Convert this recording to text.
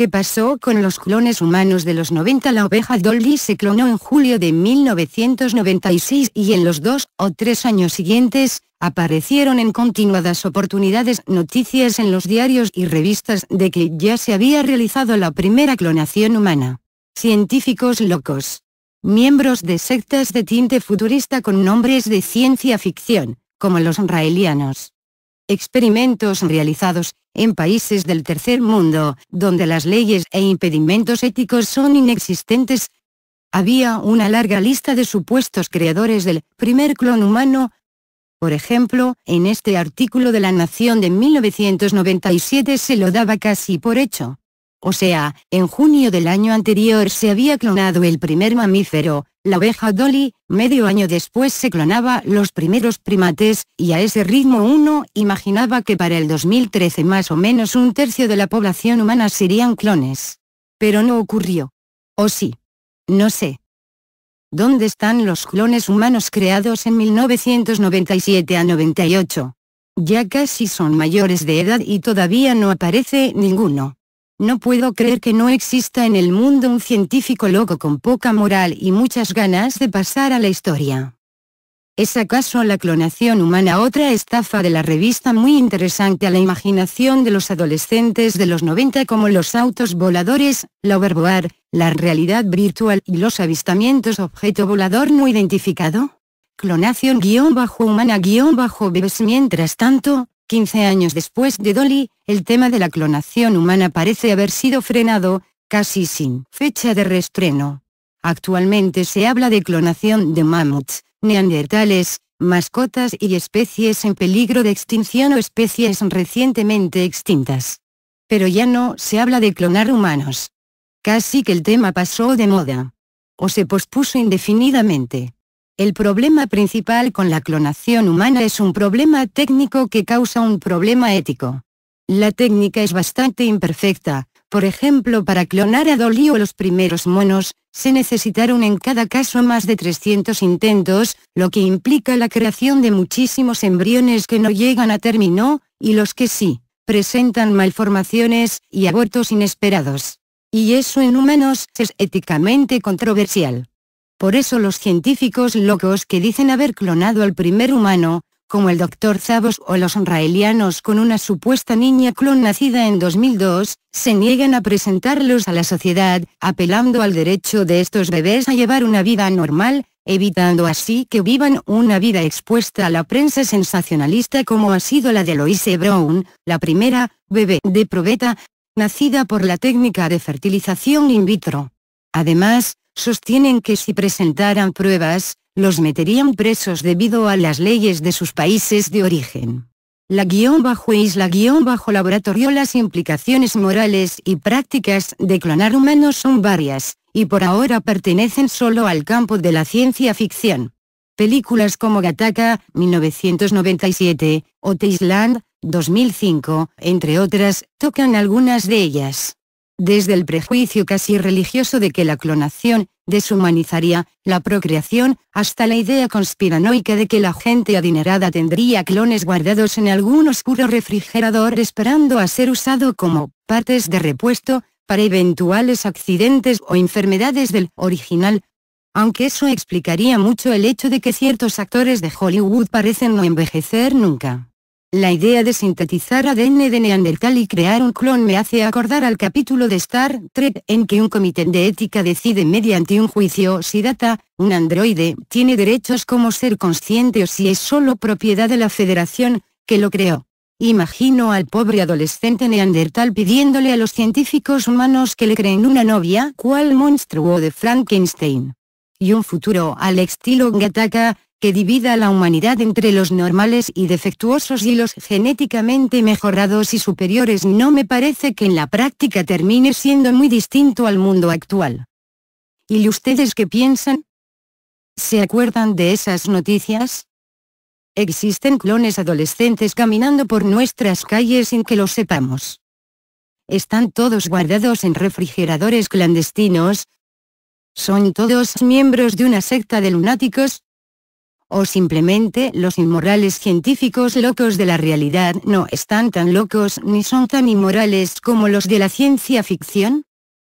qué pasó con los clones humanos de los 90 la oveja Dolly se clonó en julio de 1996 y en los dos o tres años siguientes, aparecieron en continuadas oportunidades noticias en los diarios y revistas de que ya se había realizado la primera clonación humana. Científicos locos. Miembros de sectas de tinte futurista con nombres de ciencia ficción, como los raelianos. Experimentos realizados en países del tercer mundo, donde las leyes e impedimentos éticos son inexistentes. Había una larga lista de supuestos creadores del primer clon humano. Por ejemplo, en este artículo de La Nación de 1997 se lo daba casi por hecho. O sea, en junio del año anterior se había clonado el primer mamífero, la oveja Dolly, medio año después se clonaba los primeros primates, y a ese ritmo uno imaginaba que para el 2013 más o menos un tercio de la población humana serían clones. Pero no ocurrió. ¿O sí? No sé. ¿Dónde están los clones humanos creados en 1997 a 98? Ya casi son mayores de edad y todavía no aparece ninguno. No puedo creer que no exista en el mundo un científico loco con poca moral y muchas ganas de pasar a la historia. ¿Es acaso la clonación humana otra estafa de la revista muy interesante a la imaginación de los adolescentes de los 90 como los autos voladores, la overboard, la realidad virtual y los avistamientos objeto volador no identificado? Clonación-humana-bebes Mientras tanto, 15 años después de Dolly, el tema de la clonación humana parece haber sido frenado, casi sin fecha de restreno. Actualmente se habla de clonación de mamuts, neandertales, mascotas y especies en peligro de extinción o especies recientemente extintas. Pero ya no se habla de clonar humanos. Casi que el tema pasó de moda. O se pospuso indefinidamente. El problema principal con la clonación humana es un problema técnico que causa un problema ético. La técnica es bastante imperfecta, por ejemplo para clonar a Dolly los primeros monos, se necesitaron en cada caso más de 300 intentos, lo que implica la creación de muchísimos embriones que no llegan a término, y los que sí, presentan malformaciones y abortos inesperados. Y eso en humanos es éticamente controversial. Por eso los científicos locos que dicen haber clonado al primer humano, como el Dr. Zavos o los israelianos con una supuesta niña clon nacida en 2002, se niegan a presentarlos a la sociedad, apelando al derecho de estos bebés a llevar una vida normal, evitando así que vivan una vida expuesta a la prensa sensacionalista como ha sido la de Loise Brown, la primera, bebé de probeta, nacida por la técnica de fertilización in vitro. Además, sostienen que si presentaran pruebas, los meterían presos debido a las leyes de sus países de origen. La guión bajo isla guión bajo laboratorio Las implicaciones morales y prácticas de clonar humanos son varias, y por ahora pertenecen solo al campo de la ciencia ficción. Películas como Gataka, 1997, o Island, 2005, entre otras, tocan algunas de ellas desde el prejuicio casi religioso de que la clonación, deshumanizaría, la procreación, hasta la idea conspiranoica de que la gente adinerada tendría clones guardados en algún oscuro refrigerador esperando a ser usado como partes de repuesto, para eventuales accidentes o enfermedades del original, aunque eso explicaría mucho el hecho de que ciertos actores de Hollywood parecen no envejecer nunca. La idea de sintetizar ADN de Neandertal y crear un clon me hace acordar al capítulo de Star Trek en que un comité de ética decide mediante un juicio si Data, un androide, tiene derechos como ser consciente o si es solo propiedad de la Federación, que lo creó. Imagino al pobre adolescente neandertal pidiéndole a los científicos humanos que le creen una novia cual monstruo de Frankenstein. Y un futuro al estilo Gataka, que divida a la humanidad entre los normales y defectuosos y los genéticamente mejorados y superiores no me parece que en la práctica termine siendo muy distinto al mundo actual. ¿Y ustedes qué piensan? ¿Se acuerdan de esas noticias? Existen clones adolescentes caminando por nuestras calles sin que lo sepamos. Están todos guardados en refrigeradores clandestinos. Son todos miembros de una secta de lunáticos, o simplemente los inmorales científicos locos de la realidad no están tan locos ni son tan inmorales como los de la ciencia ficción?